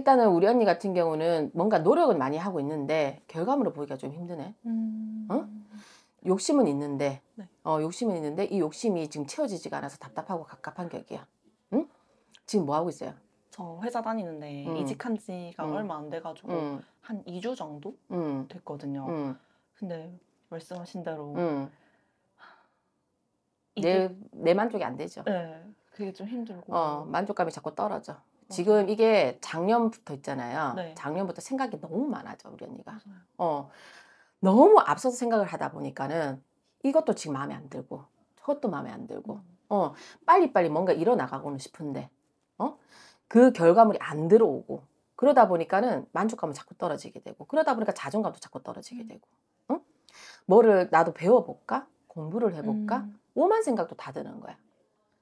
일단은 우리 언니 같은 경우는 뭔가 노력은 많이 하고 있는데 결과물을 보기가 좀 힘드네. 음... 어? 욕심은 있는데, 네. 어, 욕심은 있는데 이 욕심이 지금 채워지지가 않아서 답답하고 갑갑한 격이야. 응? 지금 뭐 하고 있어요? 저 회사 다니는데 음. 이직한 지가 음. 얼마 안 돼가지고 음. 한 2주 정도 됐거든요. 근데 말씀하신 대로 내, 내 만족이 안 되죠. 네. 그게 좀 힘들고. 어, 만족감이 자꾸 떨어져. 지금 어. 이게 작년부터 있잖아요. 네. 작년부터 생각이 너무 많아져 우리 언니가. 어 너무 앞서서 생각을 하다 보니까는 이것도 지금 마음에 안 들고 저것도 마음에 안 들고 음. 어 빨리 빨리 뭔가 일어나가고는 싶은데 어 그 결과물이 안 들어오고 그러다 보니까는 만족감은 자꾸 떨어지게 되고 그러다 보니까 자존감도 자꾸 떨어지게 음. 되고 응? 뭐를 나도 배워볼까 공부를 해볼까 음. 오만 생각도 다 드는 거야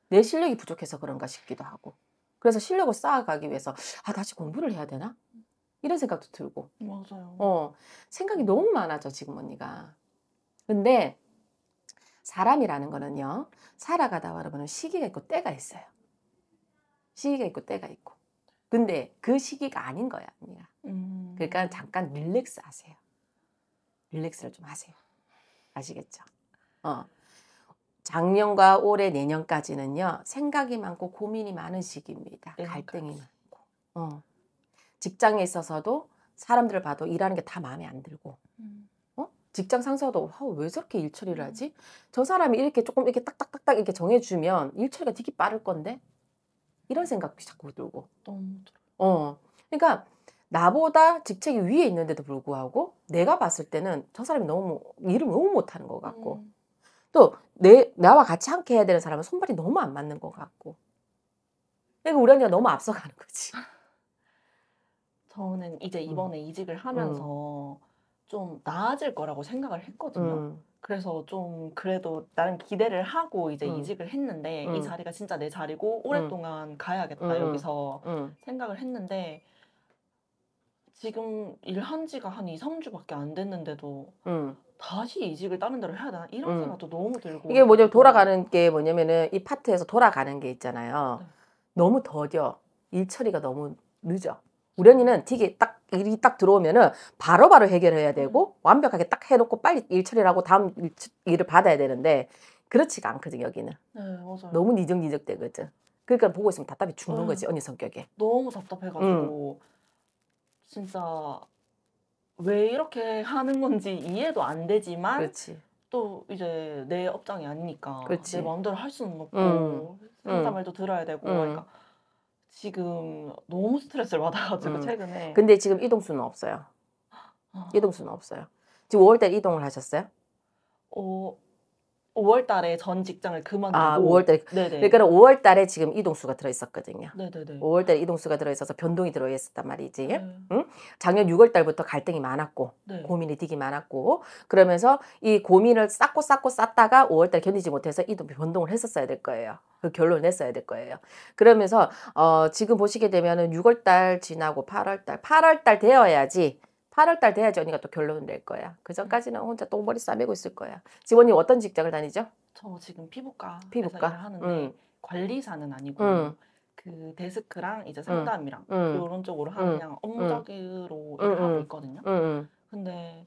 내 실력이 부족해서 그런가 싶기도 하고 그래서 실력을 쌓아가기 위해서 아 다시 공부를 해야 되나 이런 생각도 들고 맞아요. 어 생각이 너무 많아져 지금 언니가 근데 사람이라는 거는요 살아가다 여러분 시기가 있고 때가 있어요 시기가 있고 때가 있고 근데 그 시기가 아닌 거야 언니가 음. 그러니까 잠깐 릴렉스 하세요 릴렉스를 좀 하세요 아시겠죠 어 작년과 올해 내년까지는요 생각이 많고 고민이 많은 시기입니다. 예, 갈등이 그렇죠. 많고 어. 직장에 있어서도 사람들을 봐도 일하는 게 다 마음에 안 들고 음. 어? 직장 상사도 아, 왜 저렇게 일 처리를 하지? 음. 저 사람이 이렇게 조금 이렇게 딱딱딱딱 이렇게 정해주면 일 처리가 되게 빠를 건데 이런 생각이 자꾸 들고 어 그러니까 나보다 직책이 위에 있는데도 불구하고 내가 봤을 때는 저 사람이 너무 일을 너무 못하는 것 같고. 음. 또 내, 나와 같이 함께 해야 되는 사람은 손발이 너무 안 맞는 것 같고. 그러니까 우리 언니가 너무 앞서가는 거지. 저는 이제 음. 이번에 음. 이직을 하면서 음. 좀 나아질 거라고 생각을 했거든요. 음. 그래서 좀 그래도 나는 기대를 하고 이제 음. 이직을 했는데 이 음. 자리가 진짜 내 자리고 오랫동안 가야겠다 여기서 생각을 했는데 지금 일한 지가 한 2, 3주밖에 안 됐는데도 다시 이직을 다른 데로 해야 되나 이런 음. 생각도 너무 들고 이게 뭐냐면 돌아가는 게 뭐냐면은 이 파트에서 돌아가는 게 있잖아요. 네. 너무 더뎌 일 처리가 너무 늦어. 우리 언니는 되게 딱 일이 딱 들어오면은 바로바로 바로 해결해야 음. 되고 완벽하게 딱 해놓고 빨리 일 처리하고 다음 일, 일을 받아야 되는데 그렇지가 않거든 여기는. 네 맞아요. 너무 니적니적 되거든. 그러니까 보고 있으면 답답해 죽는 네. 거지 언니 성격에. 너무 답답해가지고 음. 진짜 왜 이렇게 하는 건지 이해도 안 되지만 그렇지. 또 이제 내 업장이 아니니까 그렇지. 내 마음대로 할 수는 없고 음. 상사 말도 들어야 되고 음. 그러니까 지금 너무 스트레스를 받아가지고 음. 최근에 근데 지금 이동수는 없어요. 아. 이동수는 없어요. 지금 5월달 이동을 하셨어요? 어 5월 달에 전 직장을 아, 그만두고 아, 5월 달에 그러니까 5월 달에 지금 이동수가 들어 있었거든요. 네네네. 5월 달에 이동수가 들어 있어서 변동이 들어 있었단 말이지. 네. 응? 작년 6월 달부터 갈등이 많았고 네. 고민이 되게 많았고 그러면서 이 고민을 쌓고 쌓고 쌓다가 5월 달 견디지 못해서 이동 변동을 했었어야 될 거예요. 그 결론을 냈어야 될 거예요. 그러면서 어 지금 보시게 되면은 6월 달 지나고 8월 달 8월 달 되어야지 8월 달 돼야지 언니가 또 결론을 낼 거야. 그 음. 전까지는 혼자 똥머리 싸매고 있을 거야. 지원님 어떤 직장을 다니죠? 저 지금 피부과 피부과 하는데 음. 관리사는 아니고 음. 그 데스크랑 이제 음. 상담이랑 음. 이런 쪽으로 하 음. 그냥 업무적으로 일을 하고 있거든요. 근데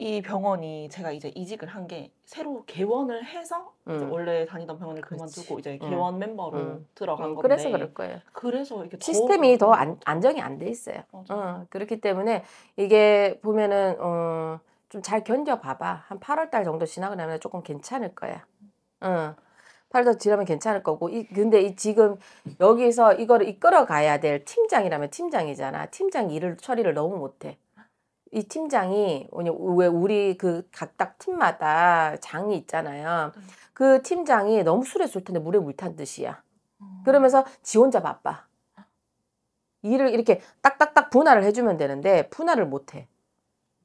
이 병원이 제가 이제 이직을 한 게 새로 개원을 해서 음. 이제 원래 다니던 병원을 그만두고 그치. 이제 음. 개원 음. 멤버로 음. 들어간 음, 건데 그래서 그럴 거예요. 그래서 이게 시스템이 더, 더 안, 안정이 안 돼 있어요. 어, 그렇기 때문에 이게 보면은 어, 좀잘 견뎌봐봐 한 8월 달 정도 지나고 나면 조금 괜찮을 거야. 어. 8월 달 지나면 괜찮을 거고 이, 근데 이 지금 여기서 이거를 이끌어 가야 될 팀장이라면 팀장이잖아. 팀장 일을 처리를 너무 못해. 이 팀장이 왜 우리 그 각각 팀마다 장이 있잖아요. 음. 그 팀장이 너무 술에 술 텐데 물에 물 탄 듯이야. 음. 그러면서 지 혼자 바빠. 일을 이렇게 딱딱딱 분할을 해주면 되는데 분할을 못해.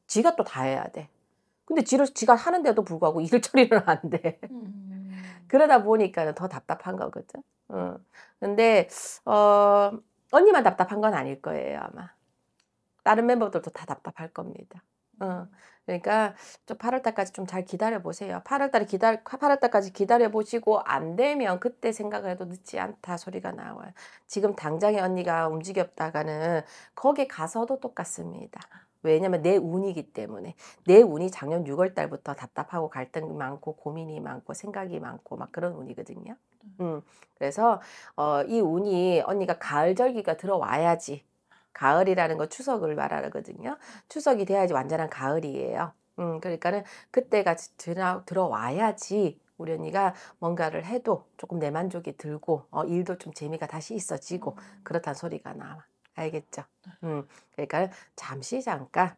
지가 또 다 해야 돼. 근데 지를 지가 하는데도 불구하고 일 처리를 안 돼. 음. 그러다 보니까 더 답답한 거거든. 응. 근데 어 언니만 답답한 건 아닐 거예요 아마. 다른 멤버들도 다 답답할 겁니다. 어. 그러니까 좀 8월 달까지 좀 잘 기다려 보세요. 8월 달에 기다 8월 달까지 기다려 보시고 안 되면 그때 생각을 해도 늦지 않다 소리가 나와요. 지금 당장에 언니가 움직였다가는 거기 가서도 똑같습니다. 왜냐면 내 운이기 때문에 내 운이 작년 6월 달부터 답답하고 갈등 많고 고민이 많고 생각이 많고 막 그런 운이거든요. 음. 음. 그래서 어, 이 운이 언니가 가을 절기가 들어와야지 가을이라는 거 추석을 말하거든요. 추석이 돼야지 완전한 가을이에요. 음, 그러니까는 그때가 들어, 들어와야지 우리 언니가 뭔가를 해도 조금 내 만족이 들고 어, 일도 좀 재미가 다시 있어지고 그렇단 소리가 나와. 알겠죠? 네. 음, 그러니까 잠시 잠깐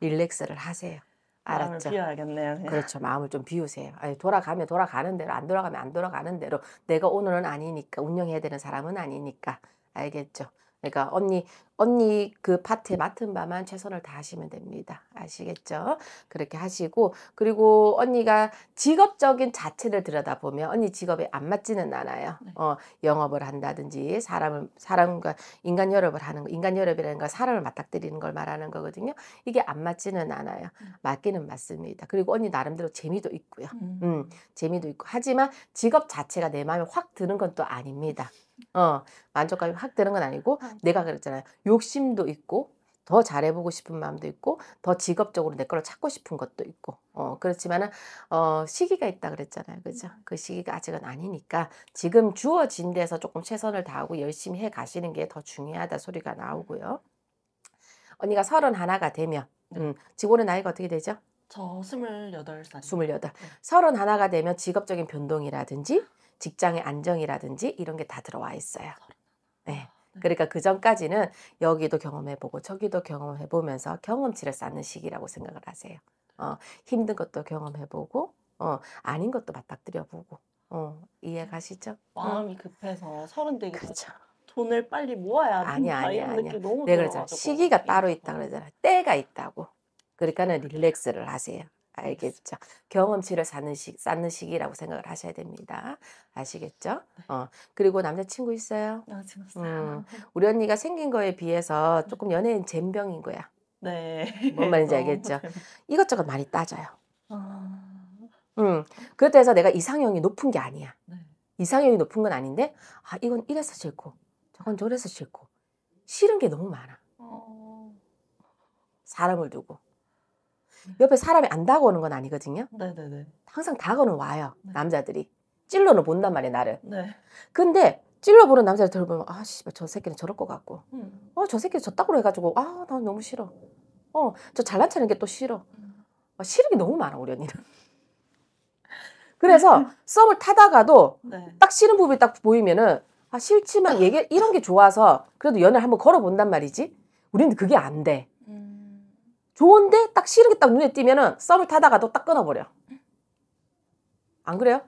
릴렉스를 하세요. 알았죠. 비워야겠네요. 그냥. 그렇죠. 마음을 좀 비우세요. 아니, 돌아가면 돌아가는 대로, 안 돌아가면 안 돌아가는 대로. 내가 오늘은 아니니까 운영해야 되는 사람은 아니니까 알겠죠. 그러니까 언니 언니 그 파트에 맡은 바만 최선을 다하시면 됩니다. 아시겠죠? 그렇게 하시고 그리고 언니가 직업적인 자체를 들여다보면 언니 직업에 안 맞지는 않아요. 네. 어, 영업을 한다든지 사람을 사람과 인간 열업을 하는 거, 인간 열업이라는 건 사람을 맞닥뜨리는 걸 말하는 거거든요. 이게 안 맞지는 않아요. 음. 맞기는 맞습니다. 그리고 언니 나름대로 재미도 있고요. 음. 음, 재미도 있고 하지만 직업 자체가 내 마음에 확 드는 건 또 아닙니다. 음. 어, 만족감이 확 드는 건 아니고 아. 내가 그랬잖아요. 욕심도 있고 더 잘해보고 싶은 마음도 있고 더 직업적으로 내 걸로 찾고 싶은 것도 있고 어 그렇지만은 어 시기가 있다 그랬잖아요 그죠 음. 그 시기가 아직은 아니니까 지금 주어진 데서 조금 최선을 다하고 열심히 해 가시는 게 더 중요하다 소리가 나오고요 언니가 서른 하나가 되면 네. 음 직원의 나이가 어떻게 되죠? 저 스물여덟 살 스물여덟 네. 서른 하나가 되면 직업적인 변동이라든지 직장의 안정이라든지 이런 게 다 들어와 있어요 네. 네. 그러니까 그 전까지는 여기도 경험해보고 저기도 경험해보면서 경험치를 쌓는 시기라고 생각을 하세요. 어, 힘든 것도 경험해보고 어, 아닌 것도 맞닥뜨려보고 어, 이해 가시죠? 어. 마음이 급해서 서른 되기 그렇죠. 돈을 빨리 모아야 아니 아니 아니 내가 그러잖아 시기가 따로 있다 어. 그러잖아 때가 있다고 그러니까는 릴렉스를 하세요 알겠죠. 경험치를 쌓는, 시, 쌓는 시기라고 생각을 하셔야 됩니다. 아시겠죠? 네. 어. 그리고 남자친구 있어요? 아, 어, 지금 음. 우리 언니가 생긴 거에 비해서 조금 음. 연예인 잼병인 거야. 네. 뭔 말인지 알겠죠? 이것저것 많이 따져요. 아. 음. 그렇다 해서 내가 이상형이 높은 게 아니야. 네. 이상형이 높은 건 아닌데, 아, 이건 이래서 싫고, 저건 저래서 싫고, 싫은 게 너무 많아. 어. 사람을 두고. 옆에 사람이 안 다가오는 건 아니거든요. 네네네. 항상 다가오는 와요. 네. 남자들이. 찔러는 본단 말이에요, 나를. 네. 근데 찔러보는 남자를 들어보면, 아, 씨발, 저 새끼는 저럴 것 같고. 음. 어, 저 새끼는 저따구로 해가지고, 아, 나 너무 싫어. 어, 저 잘난 체는 게 또 싫어. 음. 아, 싫은 게 너무 많아, 우리 언니는. 그래서 썸을 타다가도 네. 딱 싫은 부분이 딱 보이면은 아 싫지만 얘기 이런 게 좋아서 그래도 연애를 한번 걸어본단 말이지. 우리는 그게 안 돼. 좋은데 딱 싫은 게 딱 눈에 띄면은 썸을 타다가도 딱 끊어버려. 안 그래요?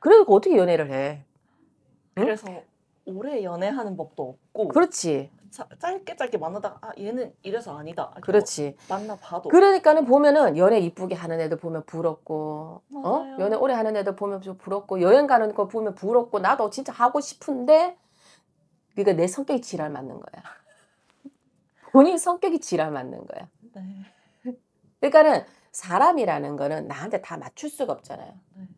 그러니까 어떻게 연애를 해? 응? 그래서 오래 연애하는 법도 없고. 그렇지. 자, 짧게 짧게 만나다가 아 얘는 이래서 아니다. 그렇지. 만나 봐도. 그러니까는 보면은 연애 이쁘게 하는 애들 보면 부럽고, 어? 맞아요. 어? 연애 오래 하는 애들 보면 좀 부럽고, 여행 가는 거 보면 부럽고, 나도 진짜 하고 싶은데, 그러니까 내 성격이 지랄 맞는 거야. 본인 성격이 지랄 맞는 거야. 네. 그러니까는 사람이라는 거는 나한테 다 맞출 수가 없잖아요. 네.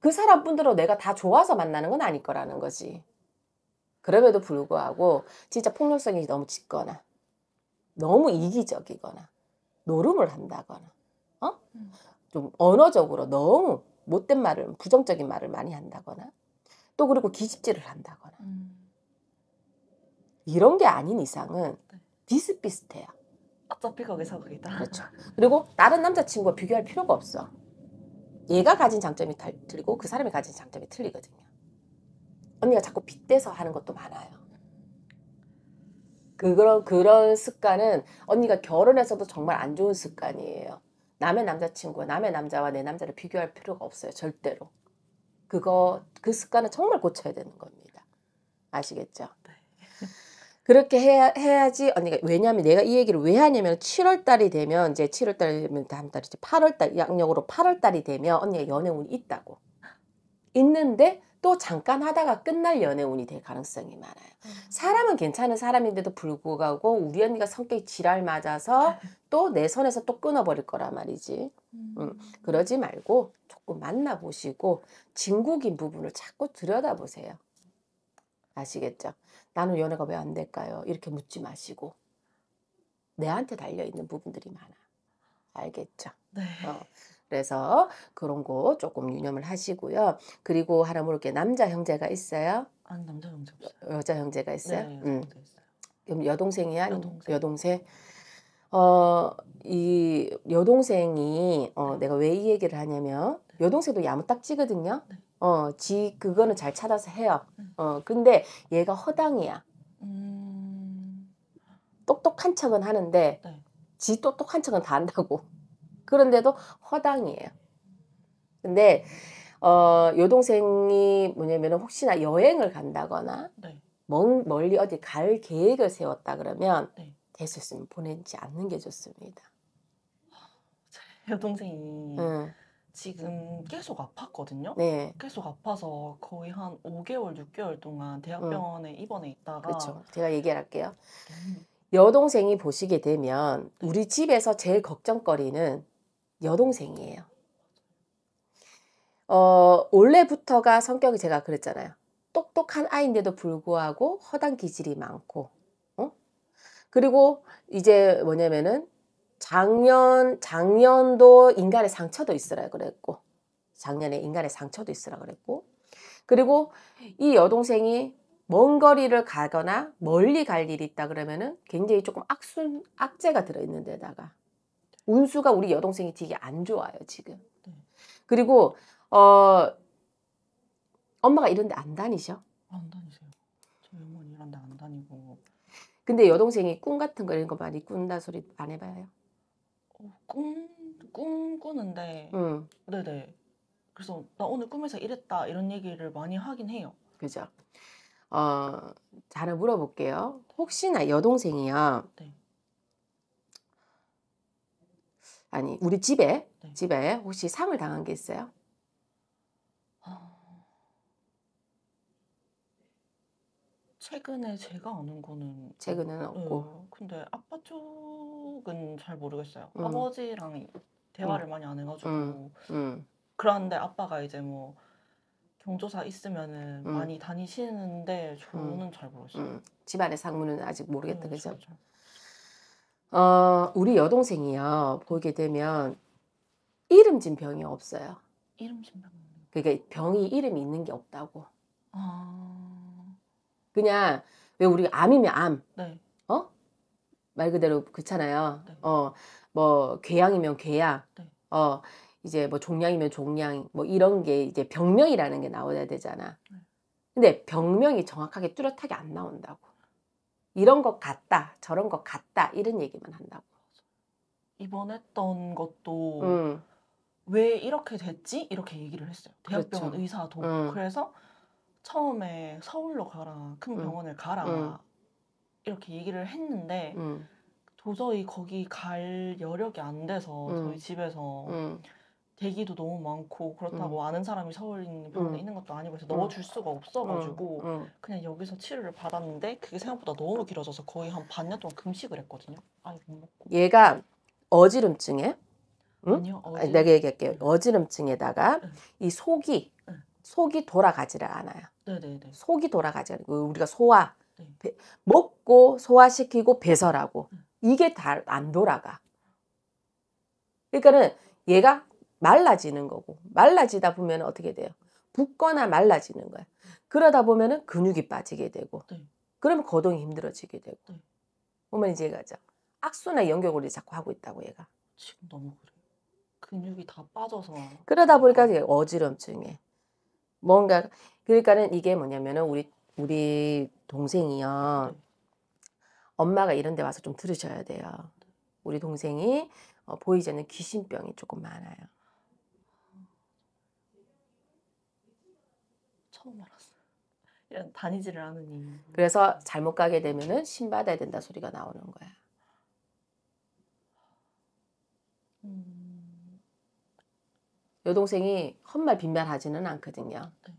그 사람뿐더러 내가 다 좋아서 만나는 건 아닐 거라는 거지. 그럼에도 불구하고 진짜 폭력성이 너무 짙거나 너무 이기적이거나 노름을 한다거나 어? 음. 좀 언어적으로 너무 못된 말을 부정적인 말을 많이 한다거나 또 그리고 기집질을 한다거나 음. 이런 게 아닌 이상은 네. 비슷비슷해요. 어차피 거기서 거기다. 그렇죠. 그리고 다른 남자친구와 비교할 필요가 없어. 얘가 가진 장점이 틀리고 그 사람이 가진 장점이 틀리거든요. 언니가 자꾸 빗대서 하는 것도 많아요. 그 그런 그런 습관은 언니가 결혼해서도 정말 안 좋은 습관이에요. 남의 남자친구, 남의 남자와 내 남자를 비교할 필요가 없어요. 절대로. 그거 그 습관은 정말 고쳐야 되는 겁니다. 아시겠죠? 그렇게 해야, 해야지 언니가 왜냐면 내가 이 얘기를 왜 하냐면 7월 달이 되면 이제 7월 달이 되면 다음 달 이제 8월 달 양력으로 8월 달이 되면 언니가 연애운이 있다고 있는데 또 잠깐 하다가 끝날 연애운이 될 가능성이 많아요. 음. 사람은 괜찮은 사람인데도 불구하고 우리 언니가 성격이 지랄 맞아서 또내 손에서 또 끊어버릴 거란 말이지. 음, 음, 그러지 말고 조금 만나보시고 진국인 부분을 자꾸 들여다보세요. 아시겠죠? 나는 연애가 왜 안 될까요? 이렇게 묻지 마시고 내한테 달려 있는 부분들이 많아. 알겠죠? 네. 어. 그래서 그런 거 조금 유념을 하시고요. 그리고 하나 물을게 남자 형제가 있어요? 아 남자 형제 없어요. 여자 형제가 있어요? 네, 음. 있어요. 그럼 여동생이야? 여동생. 여동생? 어, 이 여동생이 어, 네. 내가 왜 이 얘기를 하냐면 네. 여동생도 야무딱지거든요. 네. 어, 지 그거는 잘 찾아서 해요. 음. 어, 근데 얘가 허당이야. 음... 똑똑한 척은 하는데 네. 지 똑똑한 척은 다 한다고. 그런데도 허당이에요. 근데 어, 여동생이 뭐냐면 혹시나 여행을 간다거나 네. 먼 멀리 어디 갈 계획을 세웠다 그러면 네. 됐을 수 있으면 보내지 않는 게 좋습니다. 여동생이 응. 지금 음. 계속 아팠거든요. 네. 계속 아파서 거의 한 5개월, 6개월 동안 대학병원에 음. 입원해 있다가 그렇죠. 제가 얘기할게요. 네. 여동생이 보시게 되면 네. 우리 집에서 제일 걱정거리는 여동생이에요. 어, 원래부터가 성격이 제가 그랬잖아요. 똑똑한 아이인데도 불구하고 허당 기질이 많고, 어? 그리고 이제 뭐냐면은 작년 작년도 인간의 상처도 있으라 그랬고 작년에 인간의 상처도 있으라 그랬고 그리고 이 여동생이 먼 거리를 가거나 멀리 갈 일이 있다 그러면은 굉장히 조금 악순 악재가 들어 있는 데다가 운수가 우리 여동생이 되게 안 좋아요 지금 네. 그리고 어 엄마가 이런데 안 다니셔? 안 다니세요. 저희 어머니 이런데 안 다니고. 근데 여동생이 꿈 같은 거 이런 거 많이 꾼다 소리 안 해봐요? 꿈 꿈꾸는데 음. 네네 그래서 나 오늘 꿈에서 이랬다 이런 얘기를 많이 하긴 해요 그죠 어잘 물어볼게요 혹시나 여동생이야 네. 아니 우리 집에 네. 집에 혹시 상을 당한 게 있어요 최근에 제가 아는 거는 최근에는 어, 없고. 네, 근데 아빠 쪽은 잘 모르겠어요. 음. 아버지랑 대화를 음. 많이 안 해가지고 음. 음. 그런데 아빠가 이제 뭐 경조사 있으면은 음. 많이 다니시는데 저는 음. 잘 모르겠어요. 집안의 상무는 아직 모르겠다 그그죠 그렇죠. 어, 우리 여동생이요 보게 되면 이름진 병이 없어요. 이름진 병. 그러니까 병이 이름이 있는 게 없다고. 아... 그냥 왜 우리 암이면 암, 네. 어? 말 그대로 그렇잖아요. 네. 어, 뭐궤양이면궤양 네. 어, 이제 뭐 종양이면 종양, 뭐 이런 게 이제 병명이라는 게 나와야 되잖아. 네. 근데 병명이 정확하게 뚜렷하게 안 나온다고. 이런 것 같다, 저런 것 같다 이런 얘기만 한다고. 이번 했던 것도 음. 왜 이렇게 됐지? 이렇게 얘기를 했어요. 대학병원 그렇죠. 의사도. 음. 그래서 처음에 서울로 가라 큰 병원을 가라 응. 이렇게 얘기를 했는데 응. 도저히 거기 갈 여력이 안 돼서 저희 집에서 대기도 너무 많고 그렇다고 아는 사람이 서울 있는 병원에 있는 것도 아니고 해서 넣어줄 수가 없어가지고 그냥 여기서 치료를 받았는데 그게 생각보다 너무 길어져서 거의 한 반 년 동안 금식을 했거든요. 아니 못 먹고. 얘가 어지럼증에 응? 아니요, 어지 내가 얘기할게요. 어지럼증에다가 이 속이 속이 돌아가지를 않아요. 네네네. 속이 돌아가지 않고 우리가 소화 네. 배, 먹고 소화시키고 배설하고 음. 이게 다 안 돌아가. 그러니까는 얘가 말라지는 거고 말라지다 보면 어떻게 돼요? 붓거나 말라지는 거야. 그러다 보면은 근육이 빠지게 되고 네. 그러면 거동이 힘들어지게 되고 네. 보면 이제 얘가죠. 악순환 연결고리 자꾸 하고 있다고 얘가. 지금 너무 그래. 근육이 다 빠져서. 그러다 보니까 어. 어지럼증에 뭔가 그러니까는 이게 뭐냐면은 우리 우리 동생이요. 네. 엄마가 이런 데 와서 좀 들으셔야 돼요. 우리 동생이 어, 보이지 않는 귀신병이 조금 많아요. 처음 알았어요. 이런 다니지를 않으니. 그래서 잘못 가게 되면은 신 받아야 된다 소리가 나오는 거야. 여동생이 헛말 빈말하지는 않거든요. 네.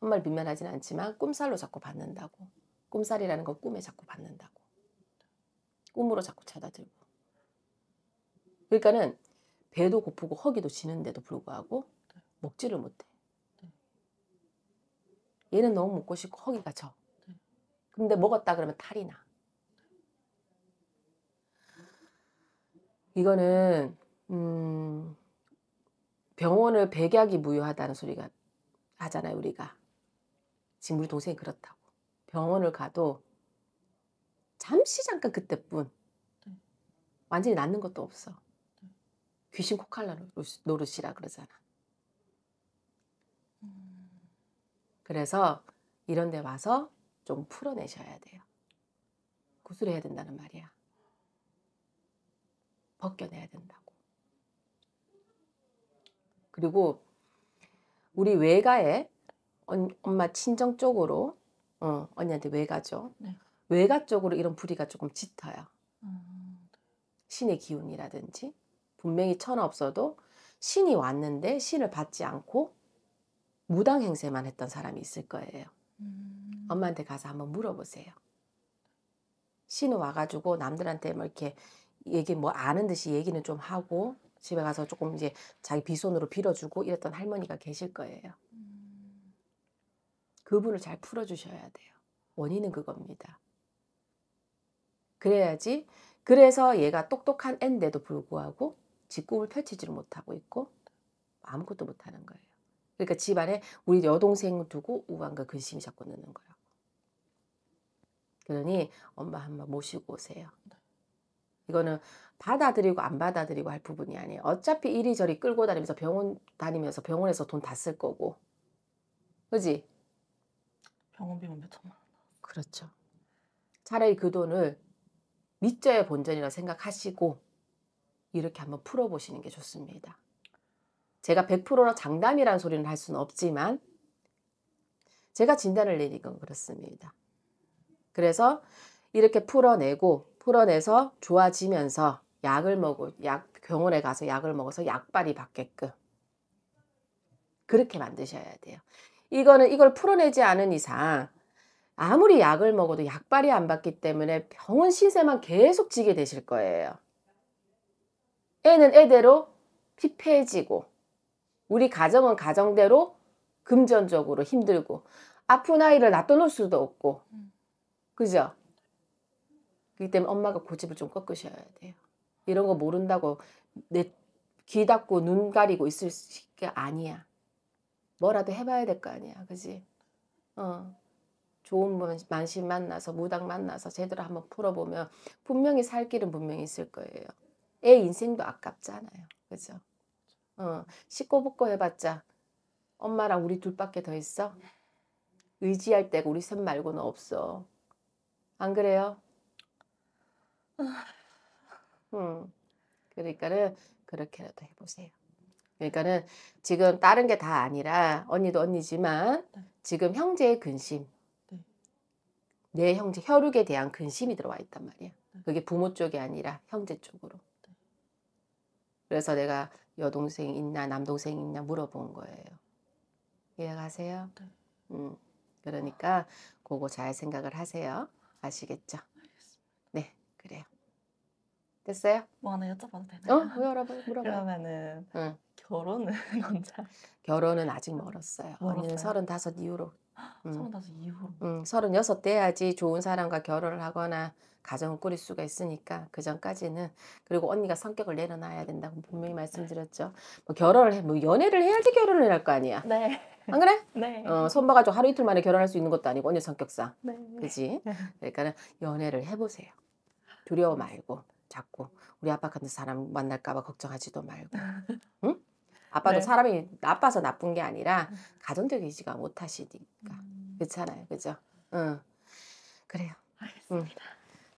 헛말 빈말하지는 않지만 꿈살로 자꾸 받는다고. 꿈살이라는 건 꿈에 자꾸 받는다고. 꿈으로 자꾸 찾아들고. 그러니까는 배도 고프고 허기도 지는데도 불구하고 네. 먹지를 못해. 네. 얘는 너무 먹고 싶고 허기가 져. 근데 먹었다 그러면 탈이 나. 이거는 음 병원을 백약이 무효하다는 소리가 하잖아요, 우리가. 지금 우리 동생이 그렇다고. 병원을 가도 잠시 잠깐 그때뿐 네. 완전히 낫는 것도 없어. 네. 귀신 코칼라 노릇이라 그러잖아. 음. 그래서 이런 데 와서 좀 풀어내셔야 돼요. 구슬해야 된다는 말이야. 벗겨내야 된다고. 그리고 우리 외가에 언, 엄마 친정 쪽으로 어, 언니한테 외가죠. 네. 외가 쪽으로 이런 부리가 조금 짙어요. 음. 신의 기운이라든지 분명히 천 없어도 신이 왔는데 신을 받지 않고 무당 행세만 했던 사람이 있을 거예요. 음. 엄마한테 가서 한번 물어보세요. 신은 와가지고 남들한테 뭐 이렇게 얘기 뭐 아는 듯이 얘기는 좀 하고 집에 가서 조금 이제 자기 빈손으로 빌어주고 이랬던 할머니가 계실 거예요. 음. 그분을 잘 풀어주셔야 돼요. 원인은 그겁니다. 그래야지 그래서 얘가 똑똑한 애데도 불구하고 지 꿈을 펼치지를 못하고 있고 아무것도 못하는 거예요. 그러니까 집안에 우리 여동생 두고 우한과 그 근심이 자꾸 느는 거예요. 그러니 엄마 한번 모시고 오세요. 네. 이거는 받아들이고 안 받아들이고 할 부분이 아니에요. 어차피 이리저리 끌고 다니면서 병원 다니면서 병원에서 돈 다 쓸 거고. 그지? 병원비만 몇 천만 원. 그렇죠. 차라리 그 돈을 밑져의 본전이라 생각하시고 이렇게 한번 풀어보시는 게 좋습니다. 제가 100%나 장담이라는 소리는 할 수는 없지만 제가 진단을 내리건 그렇습니다. 그래서 이렇게 풀어내고 풀어내서 좋아지면서 약을 먹고 약 병원에 가서 약을 먹어서 약발이 받게끔 그렇게 만드셔야 돼요. 이거는 이걸 풀어내지 않은 이상 아무리 약을 먹어도 약발이 안 받기 때문에 병원 신세만 계속 지게 되실 거예요. 애는 애대로 피폐해지고 우리 가정은 가정대로 금전적으로 힘들고 아픈 아이를 놔둬놓을 수도 없고 음. 그죠? 그렇기 때문에 엄마가 고집을 좀 꺾으셔야 돼요. 이런 거 모른다고 내 귀 닫고 눈 가리고 있을 게 아니야. 뭐라도 해봐야 될 거 아니야. 그지? 어. 좋은 만신 만나서 무당 만나서 제대로 한번 풀어보면 분명히 살 길은 분명히 있을 거예요. 애 인생도 아깝잖아요. 그죠? 어, 씻고볶고 해봤자 엄마랑 우리 둘밖에 더 있어? 의지할 데가 우리 셋 말고는 없어. 안 그래요? 어. 음. 그러니까는 그렇게라도 해보세요. 그러니까는 지금 다른 게 다 아니라 언니도 언니지만 네. 지금 형제의 근심, 네. 내 형제 혈육에 대한 근심이 들어와 있단 말이야. 네. 그게 부모 쪽이 아니라 형제 쪽으로. 그래서 내가 여동생 있나 남동생 있나 물어본 거예요. 이해가세요? 음. 그러니까 그거 잘 생각을 하세요. 아시겠죠? 그래요. 됐어요? 뭐 하나 여쭤봐도 되나요? 어, 여러분 어, 물어봐. 그러면은 응. 결혼은 언제? 결혼은 아직 멀었어요. 언니는 서른다섯 이후로. 음. 서른다섯 이후로. 음, 서른여섯 돼야지 좋은 사람과 결혼을 하거나 가정을 꾸릴 수가 있으니까 그 전까지는 그리고 언니가 성격을 내려놔야 된다고 분명히 말씀드렸죠. 뭐 결혼을 해, 뭐 연애를 해야지 결혼을 할 거 아니야. 네. 안 그래? 네. 어, 손봐가지고 하루 이틀 만에 결혼할 수 있는 것도 아니고 언니 성격상. 네. 그지? 네. 그러니까 는 연애를 해보세요. 두려워 말고 자꾸 우리 아빠 같은 사람 만날까봐 걱정하지도 말고 응? 아빠도 네. 사람이 나빠서 나쁜 게 아니라 음. 가정적 이지가 못하시니까 음. 그렇잖아요 그죠? 응 그래요 알겠습니다 응.